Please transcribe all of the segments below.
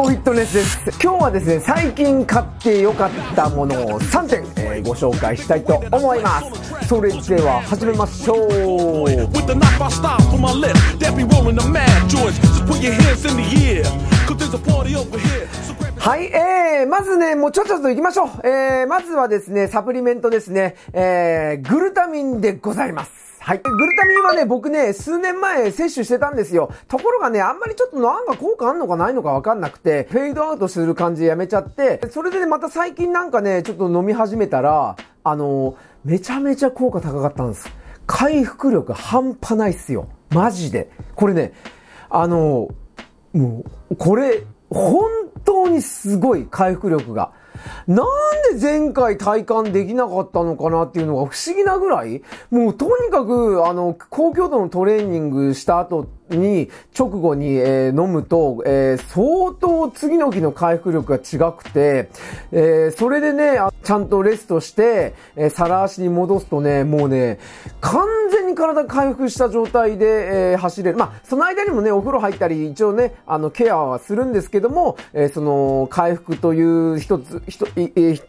コフィットネスです今日はですね最近買ってよかったものを3点、えー、ご紹介したいと思いますそれでは始めましょうはい、えー、まずね、もうちょちょっと行きましょう。えー、まずはですね、サプリメントですね、えー、グルタミンでございます。はい。グルタミンはね、僕ね、数年前摂取してたんですよ。ところがね、あんまりちょっとなんか効果あんのかないのかわかんなくて、フェードアウトする感じでやめちゃって、それでね、また最近なんかね、ちょっと飲み始めたら、あの、めちゃめちゃ効果高かったんです。回復力半端ないっすよ。マジで。これね、あの、もう、これ、本当にすごい回復力が。なんで前回体感できなかったのかなっていうのが不思議なぐらい、もうとにかく、あの、高強度のトレーニングした後って、に、直後に、えー、飲むと、えー、相当次の日の回復力が違くて、えー、それでね、ちゃんとレストして、えー、皿足に戻すとね、もうね、完全に体回復した状態で、えー、走れる。まあ、その間にもね、お風呂入ったり、一応ね、あの、ケアはするんですけども、えー、その、回復という一つ、一、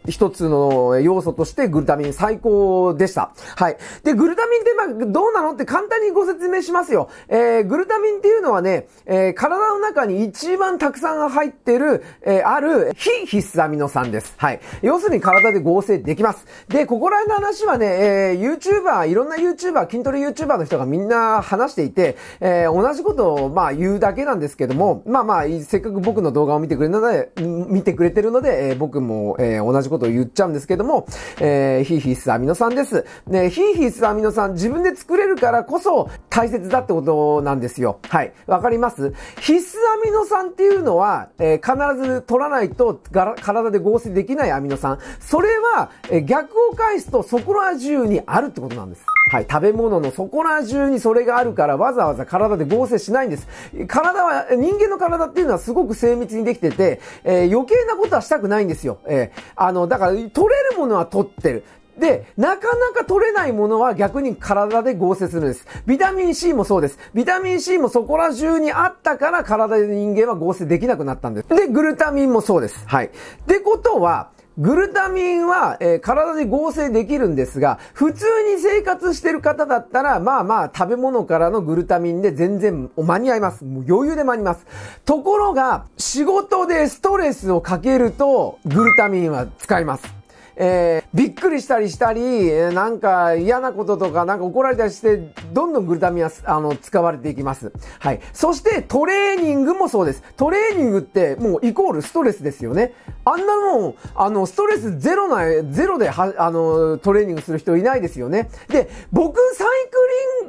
一つの要素として、グルタミン最高でした。はい。で、グルタミンって、まあ、どうなのって簡単にご説明しますよ。えー、グルタタミンっていうのはね、えー、体の中に一番たくさん入ってる、えー、ある、非必須アミノ酸です。はい。要するに体で合成できます。で、ここら辺の話はね、えー、YouTuber、いろんな YouTuber、筋トレ YouTuber の人がみんな話していて、えー、同じことを、まあ、言うだけなんですけども、まあまあ、せっかく僕の動画を見てくれるので、見てくれてるので、えー、僕も、えー、同じことを言っちゃうんですけども、えー、非必須アミノ酸です。ね、非必須アミノ酸、自分で作れるからこそ大切だってことなんですよ。よ。はい。わかります必須アミノ酸っていうのは、えー、必ず取らないと体で合成できないアミノ酸。それは、えー、逆を返すとそこら中にあるってことなんです。はい。食べ物のそこら中にそれがあるからわざわざ体で合成しないんです。体は、人間の体っていうのはすごく精密にできてて、えー、余計なことはしたくないんですよ。えー、あの、だから、取れるものは取ってる。で、なかなか取れないものは逆に体で合成するんです。ビタミン C もそうです。ビタミン C もそこら中にあったから体で人間は合成できなくなったんです。で、グルタミンもそうです。はい。ってことは、グルタミンは、えー、体で合成できるんですが、普通に生活してる方だったら、まあまあ食べ物からのグルタミンで全然間に合います。もう余裕で間に合います。ところが、仕事でストレスをかけると、グルタミンは使います。えー、びっくりしたりしたり、なんか嫌なこととか、なんか怒られたりして、どんどんグルタミンは、あの、使われていきます。はい。そしてトレーニングもそうです。トレーニングってもうイコールストレスですよね。あんなもん、あの、ストレスゼロな、ゼロでは、あの、トレーニングする人いないですよね。で、僕サイ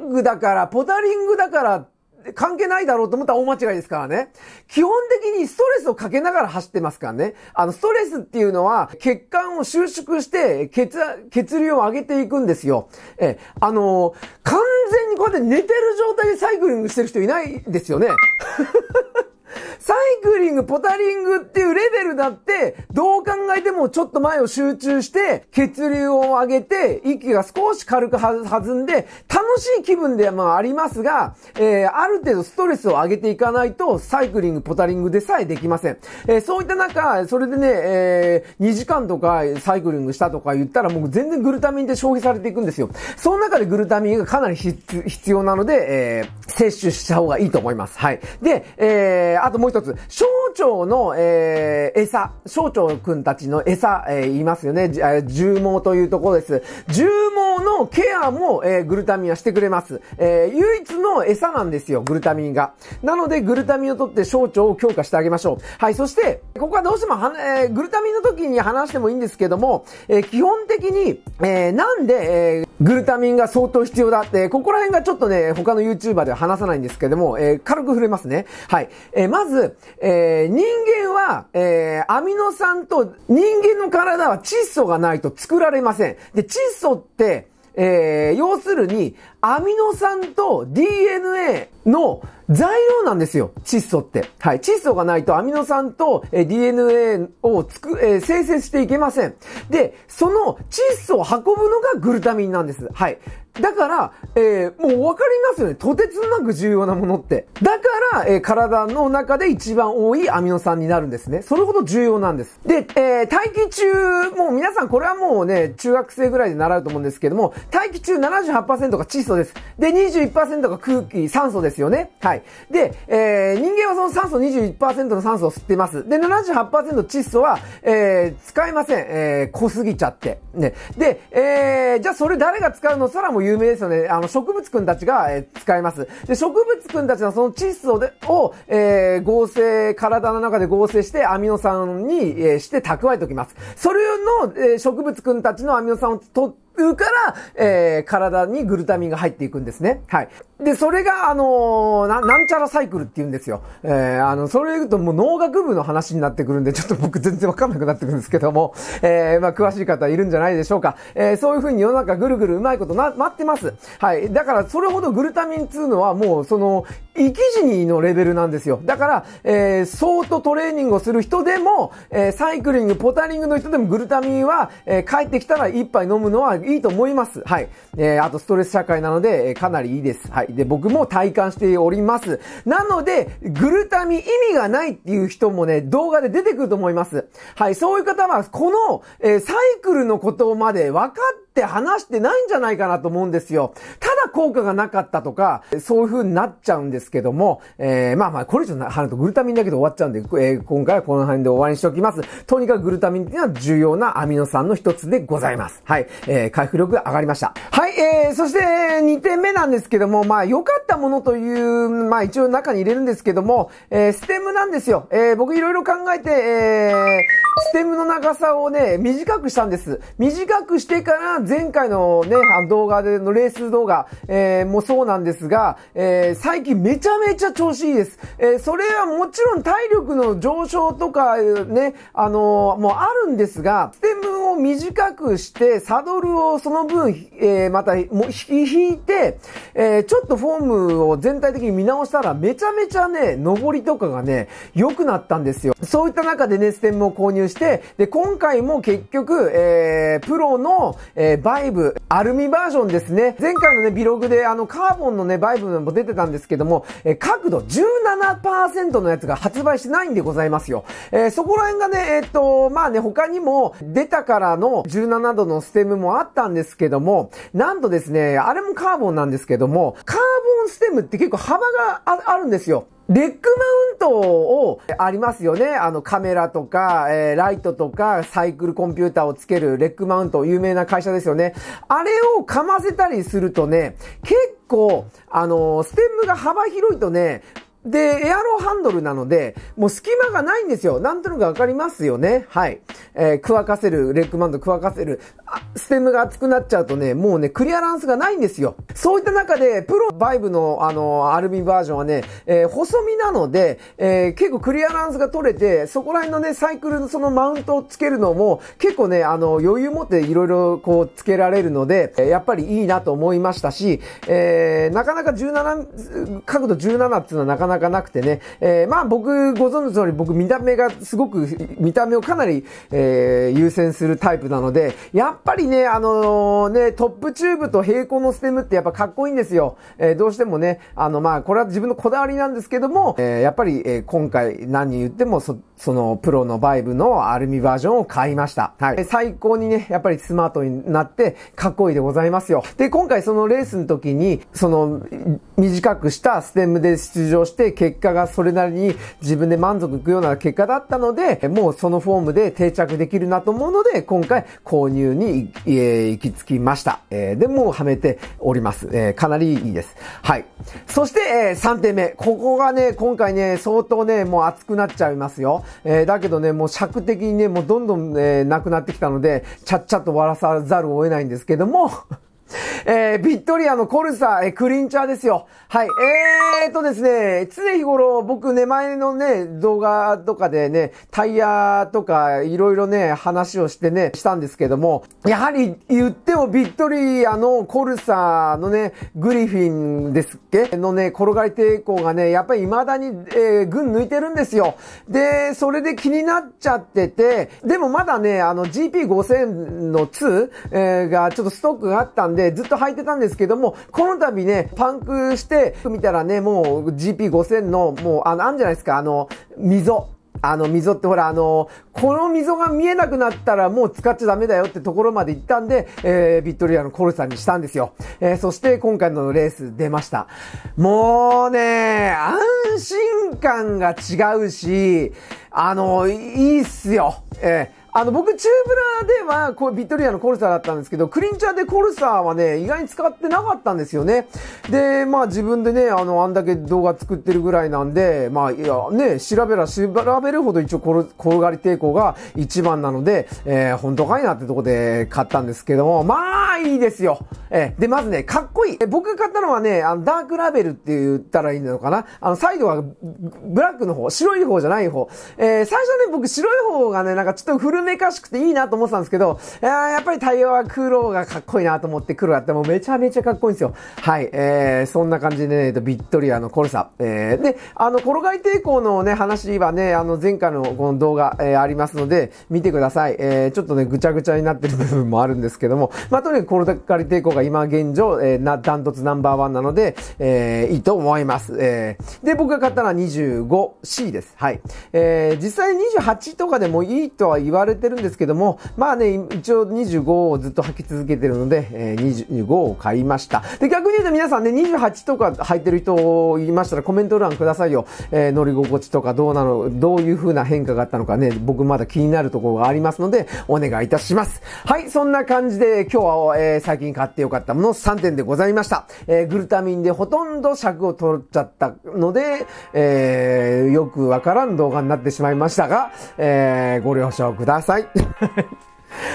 クリングだから、ポタリングだからって、関係ないだろうと思ったら大間違いですからね。基本的にストレスをかけながら走ってますからね。あの、ストレスっていうのは、血管を収縮して、血、血流を上げていくんですよ。え、あのー、完全にこうやって寝てる状態でサイクリングしてる人いないですよね。サイクリング、ポタリングっていうレベルだって、どう考えてもちょっと前を集中して、血流を上げて、息が少し軽く弾んで、楽しい気分ではまあありますが、えー、ある程度ストレスを上げていかないと、サイクリング、ポタリングでさえできません。えー、そういった中、それでね、えー、2時間とかサイクリングしたとか言ったら、もう全然グルタミンって消費されていくんですよ。その中でグルタミンがかなり必要なので、えー、摂取した方がいいと思います。はい。で、えー、あともう一つ、小腸の、えー、餌、小腸くんたちの餌、えー、いますよね。重毛というところです。重毛のケアも、えー、グルタミンはしてくれます。えー、唯一の餌なんですよ、グルタミンが。なので、グルタミンを取って小腸を強化してあげましょう。はい、そして、ここはどうしてもは、えー、グルタミンの時に話してもいいんですけども、えー、基本的に、えー、なんで、えー、グルタミンが相当必要だって、ここら辺がちょっとね、他の YouTuber では話さないんですけども、えー、軽く触れますね。はい。えー、まず、ず、えー、人間は、えー、アミノ酸と人間の体は窒素がないと作られません。で、窒素って、えー、要するに、アミノ酸と DNA の材料なんですよ。窒素って。はい。窒素がないとアミノ酸と、えー、DNA をつく、えー、生成していけません。で、その窒素を運ぶのがグルタミンなんです。はい。だから、えー、もうわかりますよね。とてつもなく重要なものって。だから、えー、体の中で一番多いアミノ酸になるんですね。それほど重要なんです。で、えー、待機中、もう皆さんこれはもうね、中学生ぐらいで習うと思うんですけども、待機中78%が窒素です。で、21%が空気、酸素ですよね。はい。で、えー、人間はその酸素21%の酸素を吸ってます。で、78%窒素は、えー、使いません。えー、濃すぎちゃって。ね。で、えー、じゃあそれ誰が使うのさらも有名ですよね。あの、植物くんたちが、えー、使います。で、植物くんたちのその窒素でを、えー、合成、体の中で合成してアミノ酸に、えー、して蓄えておきます。それの、えー、植物くんたちのアミノ酸を取って、から、えー、体にグルタミンが入っていくんですね。はい。で、それが、あのー、な、なんちゃらサイクルって言うんですよ。えー、あの、それ言うともう農学部の話になってくるんで、ちょっと僕全然わかんなくなってくるんですけども、えー、まあ、詳しい方いるんじゃないでしょうか。えー、そういう風に世の中ぐるぐるうまいことな、待ってます。はい。だから、それほどグルタミンっていうのはもう、その、生き死のレベルなんですよ。だから、えー、相当トレーニングをする人でも、えー、サイクリング、ポタリングの人でもグルタミンは、えー、帰ってきたら一杯飲むのはいいと思います。はい。えー、あとストレス社会なので、えかなりいいです。はい。で、僕も体感しております。なので、グルタミ意味がないっていう人もね、動画で出てくると思います。はい。そういう方は、この、えー、サイクルのことまで分かってって話してないんじゃないかなと思うんですよ。ただ効果がなかったとか、そういう風になっちゃうんですけども、えー、まあまあ、これ以上な、話るとグルタミンだけで終わっちゃうんで、えー、今回はこの辺で終わりにしておきます。とにかくグルタミンっていうのは重要なアミノ酸の一つでございます。はい。えー、回復力が上がりました。はい、えー、そして2点目なんですけども、まあ、良かったものという、まあ一応中に入れるんですけども、えー、ステムなんですよ。えー、僕いろいろ考えて、えー、ステムの長さをね、短くしたんです。短くしてから前回のね、あの動画でのレース動画、えー、もそうなんですが、えー、最近めちゃめちゃ調子いいです。えー、それはもちろん体力の上昇とか、ね、あのー、もうあるんですが、ステムを短くして、サドルをその分、えー、またも引いて、えー、ちょっとフォームを全体的に見直したら、めちゃめちゃね、上りとかがね、良くなったんですよ。そういった中でね、ステムを購入して、で、今回も結局、えー、プロの、えーえバイブ、アルミバージョンですね。前回のね、ビログであの、カーボンのね、バイブも出てたんですけども、えー、角度17%のやつが発売してないんでございますよ。えー、そこら辺がね、えっと、まあね、他にも、出たからの17度のステムもあったんですけども、なんとですね、あれもカーボンなんですけども、カーボンステムって結構幅があるんですよ。レックマウントをありますよね。あのカメラとか、えー、ライトとか、サイクルコンピューターをつけるレックマウント、有名な会社ですよね。あれを噛ませたりするとね、結構、あのー、ステムが幅広いとね、で、エアローハンドルなので、もう隙間がないんですよ。なんとなくわかりますよね。はい。えー、くわかせる、レックマウントくわかせる。ステムが熱くなっちゃうとね、もうね、クリアランスがないんですよ。そういった中で、プロバイブのあの、アルミバージョンはね、えー、細身なので、えー、結構クリアランスが取れて、そこら辺のね、サイクルのそのマウントをつけるのも、結構ね、あの、余裕持っていろいろこう、つけられるので、やっぱりいいなと思いましたし、えー、なかなか17、角度17っていうのはなかなかなくてね、えー、まあ僕、ご存知の通り僕見た目がすごく、見た目をかなり、えー、優先するタイプなので、やっぱりね、あのー、ね、トップチューブと平行のステムってやっぱかっこいいんですよ。えー、どうしてもね、あの、まあ、これは自分のこだわりなんですけども、えー、やっぱり、え今回何言っても、そ、そのプロのバイブのアルミバージョンを買いました。はい。最高にね、やっぱりスマートになってかっこいいでございますよ。で、今回そのレースの時に、その短くしたステムで出場して結果がそれなりに自分で満足いくような結果だったので、もうそのフォームで定着できるなと思うので、今回購入に、えー、行き着きました。えー、で、もうはめております。えー、かなりいいです。はい。そして、えー、3点目。ここがね、今回ね、相当ね、もう熱くなっちゃいますよ。えー、だけどね、もう尺的にね、もうどんどん、えー、なくなってきたので、ちゃっちゃと終わらさざるを得ないんですけどもえー、ビットリアのコルサ、えー、クリンチャーですよ。はい。えーとですね、常日頃僕ね、前のね、動画とかでね、タイヤとかいろいろね、話をしてね、したんですけども、やはり言ってもビットリアのコルサのね、グリフィンですっけのね、転がり抵抗がね、やっぱり未だに、えー、群抜いてるんですよ。で、それで気になっちゃってて、でもまだね、あの GP5000 の2、えー、がちょっとストックがあったんで、ね、ずっと履いてたんですけども、この度ね、パンクして、見たらね、もう GP5000 の、もう、あの、あんじゃないですか、あの、溝。あの溝ってほらあの、この溝が見えなくなったらもう使っちゃダメだよってところまで行ったんで、えー、ビットリアのコルサにしたんですよ。えー、そして今回のレース出ました。もうね、安心感が違うし、あの、いいっすよ。えーあの、僕、チューブラーでは、こう、ビットリアのコルサーだったんですけど、クリンチャーでコルサーはね、意外に使ってなかったんですよね。で、まあ自分でね、あの、あんだけ動画作ってるぐらいなんで、まあ、いや、ね、調べら、調べるほど一応転がり抵抗が一番なので、えー、本当かいなってとこで買ったんですけども、まあ、いいですよ。えー、で、まずね、かっこいい。え、僕が買ったのはね、あの、ダークラベルって言ったらいいのかな。あの、サイドは、ブラックの方、白い方じゃない方。えー、最初ね、僕白い方がね、なんかちょっと古めかしくていいなと思ってたんですけど、いややっぱりタイヤは黒がかっこいいなと思って黒やってもめちゃめちゃかっこいいんですよ。はい、えー、そんな感じでね、えっと、ビットリアのコルサ。えー、で、あの、転がり抵抗のね、話はね、あの、前回のこの動画、えー、ありますので、見てください。えー、ちょっとね、ぐちゃぐちゃになってる部分もあるんですけども、まあ、とにかく転がり抵抗が今現状、えー、な、ダントツナンバーワンなので、えー、いいと思います。えー、で、僕が買ったのは 25C です。はい。えー、実際28とかでもいいとは言われれてるんですけども、まあね、一応25をずっと履き続けてるので、えー、25を買いました。で、逆に言うと皆さんね、28とか履いてる人いましたらコメント欄くださいよ。えー、乗り心地とかどうなの、どういう風な変化があったのかね、僕まだ気になるところがありますので、お願いいたします。はい、そんな感じで今日は、えー、最近買ってよかったもの3点でございました。えー、グルタミンでほとんど尺を取っちゃったので、えー、よくわからん動画になってしまいましたが、えー、ご了承ください。さい。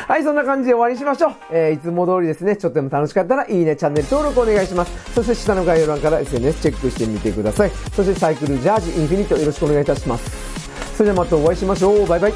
はい、そんな感じで終わりにしましょう。えー、いつも通りですね、ちょっとでも楽しかったら、いいね、チャンネル登録お願いします。そして下の概要欄から SNS チェックしてみてください。そしてサイクルジャージ、インフィニットよろしくお願いいたします。それではまたお会いしましょう。バイバイ。